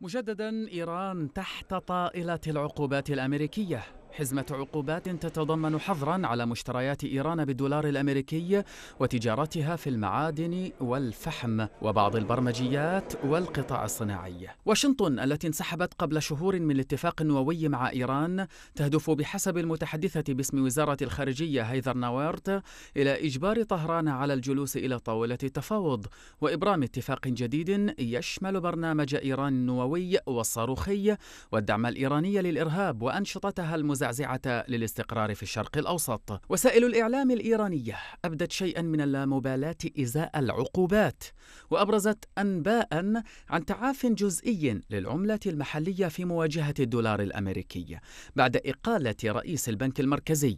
مجددا ايران تحت طائله العقوبات الامريكيه حزمة عقوبات تتضمن حظرا على مشتريات إيران بالدولار الأمريكي وتجارتها في المعادن والفحم وبعض البرمجيات والقطاع الصناعي واشنطن التي انسحبت قبل شهور من الاتفاق النووي مع إيران تهدف بحسب المتحدثة باسم وزارة الخارجية هيذر نوارت إلى إجبار طهران على الجلوس إلى طاولة التفاوض وإبرام اتفاق جديد يشمل برنامج إيران النووي والصاروخي والدعم الإيراني للإرهاب وأنشطتها المزعجة زعزعة للاستقرار في الشرق الأوسط وسائل الإعلام الإيرانية أبدت شيئا من اللامبالاة إزاء العقوبات وأبرزت أنباء عن تعاف جزئي للعملة المحلية في مواجهة الدولار الأمريكي بعد إقالة رئيس البنك المركزي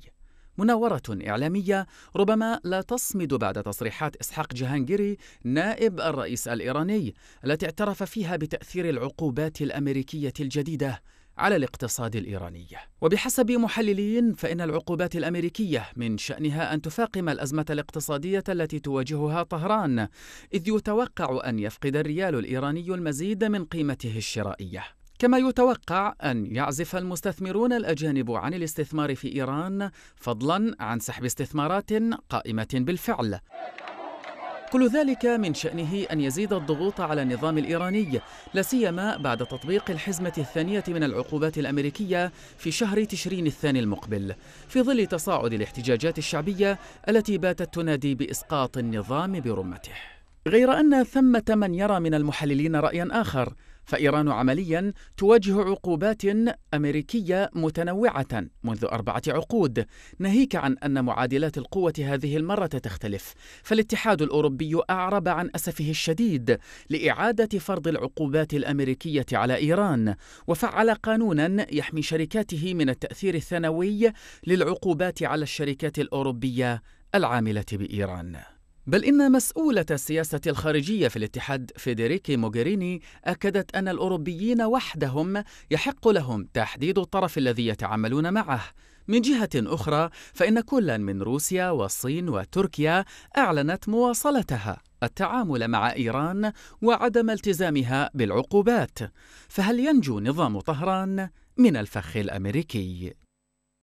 مناورة إعلامية ربما لا تصمد بعد تصريحات إسحاق جهانجيري نائب الرئيس الإيراني التي اعترف فيها بتأثير العقوبات الأمريكية الجديدة على الاقتصاد الإيراني وبحسب محللين فإن العقوبات الأمريكية من شأنها أن تفاقم الأزمة الاقتصادية التي تواجهها طهران إذ يتوقع أن يفقد الريال الإيراني المزيد من قيمته الشرائية كما يتوقع أن يعزف المستثمرون الأجانب عن الاستثمار في إيران فضلا عن سحب استثمارات قائمة بالفعل كل ذلك من شأنه أن يزيد الضغوط على النظام الإيراني لسيما بعد تطبيق الحزمة الثانية من العقوبات الأمريكية في شهر تشرين الثاني المقبل في ظل تصاعد الاحتجاجات الشعبية التي باتت تنادي بإسقاط النظام برمته غير أن ثمة من يرى من المحللين رأيا آخر فإيران عمليا تواجه عقوبات أمريكية متنوعة منذ أربعة عقود ناهيك عن أن معادلات القوة هذه المرة تختلف فالاتحاد الأوروبي أعرب عن أسفه الشديد لإعادة فرض العقوبات الأمريكية على إيران وفعل قانونا يحمي شركاته من التأثير الثانوي للعقوبات على الشركات الأوروبية العاملة بإيران بل إن مسؤولة السياسة الخارجية في الاتحاد فيدريكي موغيريني أكدت أن الأوروبيين وحدهم يحق لهم تحديد الطرف الذي يتعاملون معه من جهة أخرى فإن كلا من روسيا والصين وتركيا أعلنت مواصلتها التعامل مع إيران وعدم التزامها بالعقوبات فهل ينجو نظام طهران من الفخ الأمريكي؟